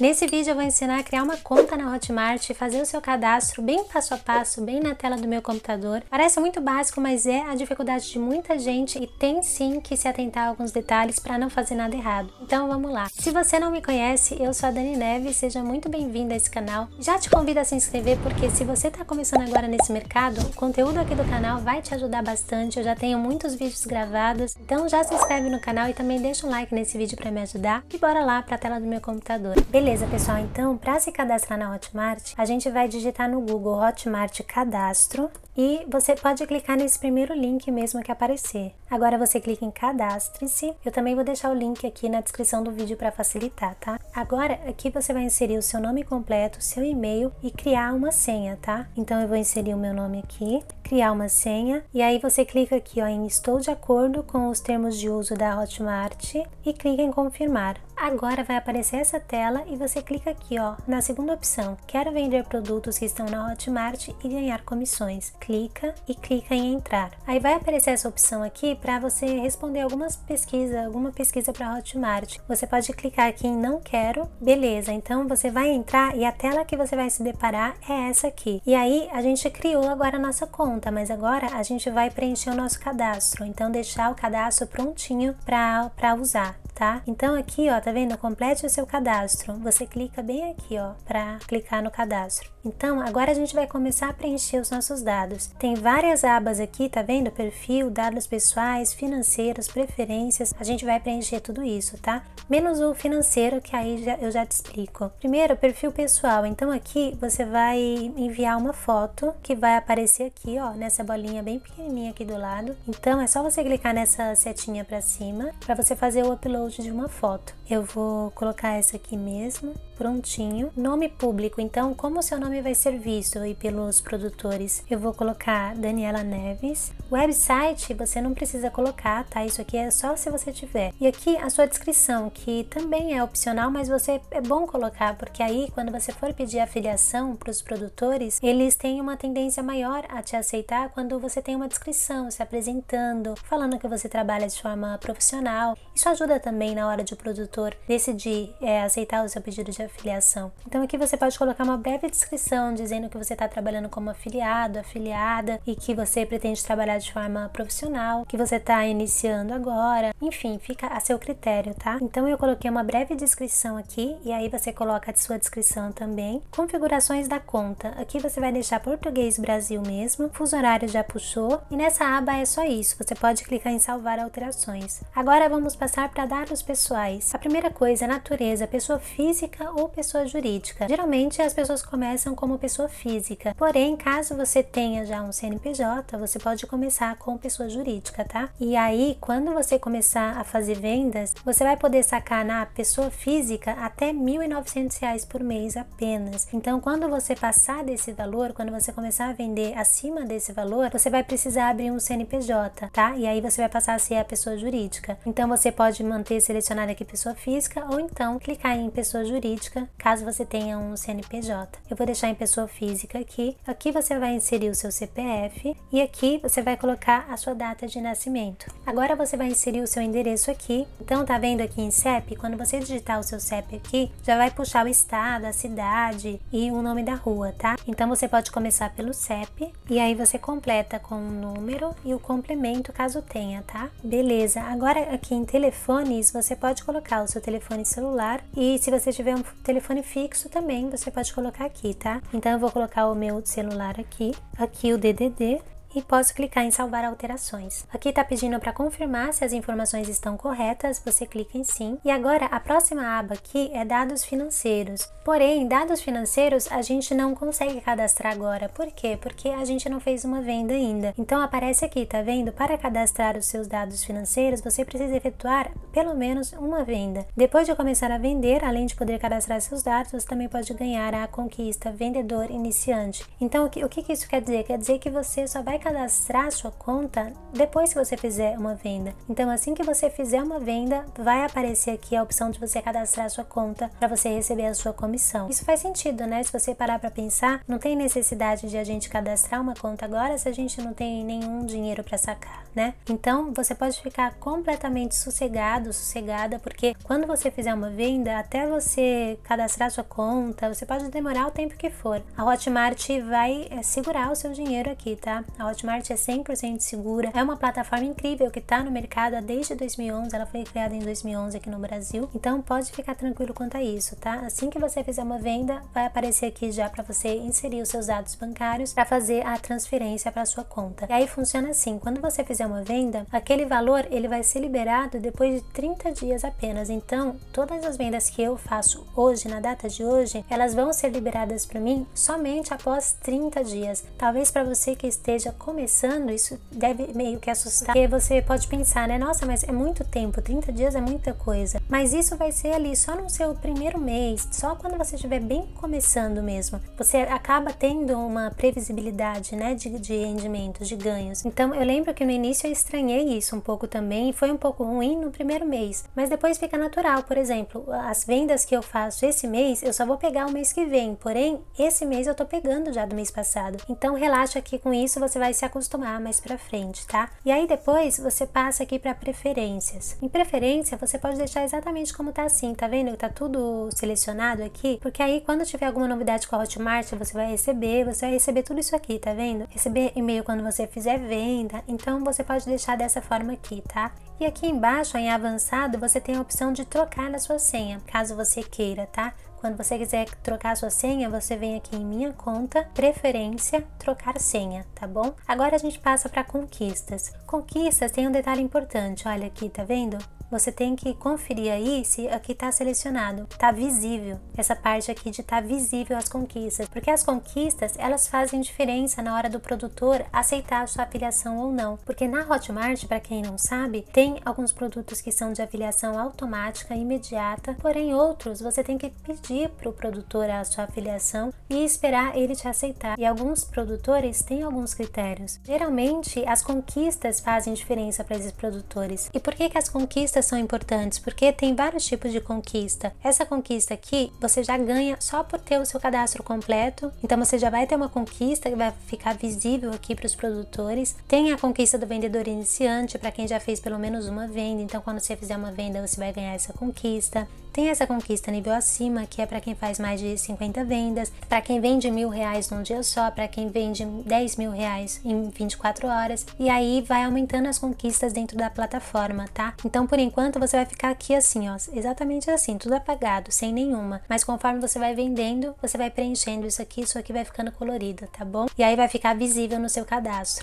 Nesse vídeo eu vou ensinar a criar uma conta na Hotmart e fazer o seu cadastro bem passo a passo, bem na tela do meu computador. Parece muito básico, mas é a dificuldade de muita gente e tem sim que se atentar a alguns detalhes para não fazer nada errado. Então vamos lá. Se você não me conhece, eu sou a Dani Neves, seja muito bem-vinda a esse canal. Já te convido a se inscrever porque se você está começando agora nesse mercado, o conteúdo aqui do canal vai te ajudar bastante. Eu já tenho muitos vídeos gravados, então já se inscreve no canal e também deixa um like nesse vídeo para me ajudar. E bora lá para a tela do meu computador. Beleza? Beleza, pessoal, então para se cadastrar na Hotmart, a gente vai digitar no Google Hotmart cadastro e você pode clicar nesse primeiro link mesmo que aparecer. Agora você clica em cadastre-se. Eu também vou deixar o link aqui na descrição do vídeo para facilitar, tá? Agora aqui você vai inserir o seu nome completo, seu e-mail e criar uma senha, tá? Então eu vou inserir o meu nome aqui, criar uma senha e aí você clica aqui ó, em estou de acordo com os termos de uso da Hotmart e clica em confirmar. Agora vai aparecer essa tela e você clica aqui ó, na segunda opção, quero vender produtos que estão na Hotmart e ganhar comissões. Clica e clica em entrar. Aí vai aparecer essa opção aqui para você responder algumas pesquisas, alguma pesquisa para Hotmart. Você pode clicar aqui em não quero, beleza, então você vai entrar e a tela que você vai se deparar é essa aqui. E aí a gente criou agora a nossa conta, mas agora a gente vai preencher o nosso cadastro, então deixar o cadastro prontinho para usar tá? Então aqui, ó, tá vendo? Complete o seu cadastro. Você clica bem aqui, ó, para clicar no cadastro. Então, agora a gente vai começar a preencher os nossos dados. Tem várias abas aqui, tá vendo? Perfil, dados pessoais, financeiros, preferências. A gente vai preencher tudo isso, tá? Menos o financeiro, que aí já, eu já te explico. Primeiro, perfil pessoal. Então aqui você vai enviar uma foto que vai aparecer aqui, ó, nessa bolinha bem pequenininha aqui do lado. Então é só você clicar nessa setinha para cima para você fazer o upload download de uma foto. Eu vou colocar essa aqui mesmo prontinho. Nome público, então, como o seu nome vai ser visto e pelos produtores? Eu vou colocar Daniela Neves. Website, você não precisa colocar, tá? Isso aqui é só se você tiver. E aqui a sua descrição, que também é opcional, mas você é bom colocar, porque aí quando você for pedir afiliação para os produtores, eles têm uma tendência maior a te aceitar quando você tem uma descrição, se apresentando, falando que você trabalha de forma profissional. Isso ajuda também na hora de o produtor decidir é, aceitar o seu pedido de afiliação. Então aqui você pode colocar uma breve descrição dizendo que você está trabalhando como afiliado, afiliada e que você pretende trabalhar de forma profissional, que você está iniciando agora, enfim, fica a seu critério, tá? Então eu coloquei uma breve descrição aqui e aí você coloca a sua descrição também. Configurações da conta, aqui você vai deixar português Brasil mesmo, fuso horário já puxou e nessa aba é só isso, você pode clicar em salvar alterações. Agora vamos passar para dados pessoais. A primeira coisa, natureza, pessoa física ou pessoa jurídica. Geralmente as pessoas começam como pessoa física, porém, caso você tenha já um CNPJ, você pode começar com pessoa jurídica, tá? E aí, quando você começar a fazer vendas, você vai poder sacar na pessoa física até R$ 1.900 por mês apenas. Então, quando você passar desse valor, quando você começar a vender acima desse valor, você vai precisar abrir um CNPJ, tá? E aí você vai passar a ser a pessoa jurídica. Então, você pode manter selecionada aqui pessoa física ou então clicar em pessoa jurídica caso você tenha um CNPJ. Eu vou deixar em pessoa física aqui. Aqui você vai inserir o seu CPF e aqui você vai colocar a sua data de nascimento. Agora você vai inserir o seu endereço aqui. Então tá vendo aqui em CEP, quando você digitar o seu CEP aqui, já vai puxar o estado, a cidade e o nome da rua, tá? Então você pode começar pelo CEP e aí você completa com o número e o complemento caso tenha, tá? Beleza. Agora aqui em telefones, você pode colocar o seu telefone celular e se você tiver um Telefone fixo também você pode colocar aqui, tá? Então eu vou colocar o meu celular aqui, aqui o DDD e posso clicar em salvar alterações. Aqui está pedindo para confirmar se as informações estão corretas, você clica em sim. E agora a próxima aba aqui é dados financeiros. Porém, dados financeiros a gente não consegue cadastrar agora. Por quê? Porque a gente não fez uma venda ainda. Então aparece aqui, tá vendo? Para cadastrar os seus dados financeiros, você precisa efetuar pelo menos uma venda. Depois de começar a vender, além de poder cadastrar seus dados, você também pode ganhar a conquista vendedor iniciante. Então, o que, o que isso quer dizer? Quer dizer que você só vai cadastrar sua conta depois que você fizer uma venda. Então, assim que você fizer uma venda, vai aparecer aqui a opção de você cadastrar sua conta para você receber a sua comissão. Isso faz sentido, né? Se você parar para pensar, não tem necessidade de a gente cadastrar uma conta agora se a gente não tem nenhum dinheiro para sacar, né? Então, você pode ficar completamente sossegado, sossegada, porque quando você fizer uma venda, até você cadastrar sua conta, você pode demorar o tempo que for. A Hotmart vai eh, segurar o seu dinheiro aqui, tá? A a Hotmart é 100% segura, é uma plataforma incrível que está no mercado desde 2011, ela foi criada em 2011 aqui no Brasil, então pode ficar tranquilo quanto a isso, tá? Assim que você fizer uma venda, vai aparecer aqui já para você inserir os seus dados bancários para fazer a transferência para sua conta. E aí funciona assim, quando você fizer uma venda, aquele valor ele vai ser liberado depois de 30 dias apenas. Então, todas as vendas que eu faço hoje, na data de hoje, elas vão ser liberadas para mim somente após 30 dias. Talvez para você que esteja começando, isso deve meio que assustar, porque você pode pensar, né? Nossa, mas é muito tempo, 30 dias é muita coisa. Mas isso vai ser ali só no seu primeiro mês, só quando você estiver bem começando mesmo. Você acaba tendo uma previsibilidade, né, de, de rendimentos, de ganhos. Então, eu lembro que no início eu estranhei isso um pouco também, e foi um pouco ruim no primeiro mês, mas depois fica natural. Por exemplo, as vendas que eu faço esse mês, eu só vou pegar o mês que vem, porém, esse mês eu tô pegando já do mês passado. Então, relaxa que com isso você vai vai se acostumar mais para frente, tá? E aí depois você passa aqui para preferências. Em preferência você pode deixar exatamente como tá assim, tá vendo? Tá tudo selecionado aqui, porque aí quando tiver alguma novidade com a Hotmart, você vai receber, você vai receber tudo isso aqui, tá vendo? Receber e-mail quando você fizer venda. Então você pode deixar dessa forma aqui, tá? E aqui embaixo, em avançado, você tem a opção de trocar a sua senha, caso você queira, tá? Quando você quiser trocar sua senha, você vem aqui em minha conta, preferência, trocar senha, tá bom? Agora a gente passa para conquistas. Conquistas tem um detalhe importante, olha aqui, tá vendo? você tem que conferir aí se aqui está selecionado, está visível, essa parte aqui de estar tá visível as conquistas, porque as conquistas elas fazem diferença na hora do produtor aceitar a sua afiliação ou não, porque na Hotmart, para quem não sabe, tem alguns produtos que são de afiliação automática imediata, porém outros você tem que pedir para o produtor a sua afiliação e esperar ele te aceitar. E alguns produtores têm alguns critérios. Geralmente as conquistas fazem diferença para esses produtores. E por que que as conquistas conquistas são importantes, porque tem vários tipos de conquista. Essa conquista aqui você já ganha só por ter o seu cadastro completo, então você já vai ter uma conquista que vai ficar visível aqui para os produtores. Tem a conquista do vendedor iniciante para quem já fez pelo menos uma venda, então quando você fizer uma venda você vai ganhar essa conquista. Tem essa conquista nível acima, que é para quem faz mais de 50 vendas, para quem vende mil reais num dia só, para quem vende 10 mil reais em 24 horas, e aí vai aumentando as conquistas dentro da plataforma, tá? Então, por enquanto, enquanto você vai ficar aqui assim, ó, exatamente assim, tudo apagado, sem nenhuma. Mas conforme você vai vendendo, você vai preenchendo isso aqui, isso aqui vai ficando colorida, tá bom? E aí vai ficar visível no seu cadastro.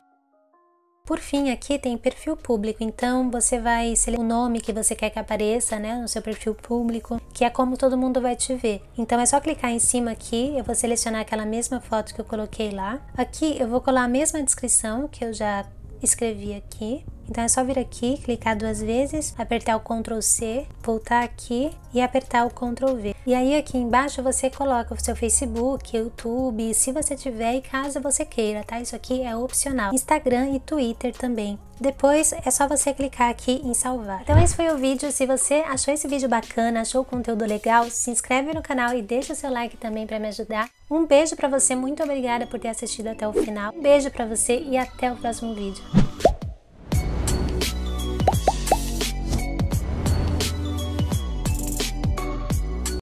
Por fim, aqui tem perfil público, então você vai selecionar o nome que você quer que apareça né, no seu perfil público, que é como todo mundo vai te ver. Então é só clicar em cima aqui, eu vou selecionar aquela mesma foto que eu coloquei lá. Aqui eu vou colar a mesma descrição que eu já escrevi aqui, então é só vir aqui, clicar duas vezes, apertar o Ctrl C, voltar aqui e apertar o Ctrl V. E aí aqui embaixo você coloca o seu Facebook, YouTube, se você tiver e caso você queira, tá? Isso aqui é opcional. Instagram e Twitter também. Depois é só você clicar aqui em salvar. Então esse foi o vídeo. Se você achou esse vídeo bacana, achou o conteúdo legal, se inscreve no canal e deixa o seu like também para me ajudar. Um beijo para você, muito obrigada por ter assistido até o final. Um beijo para você e até o próximo vídeo.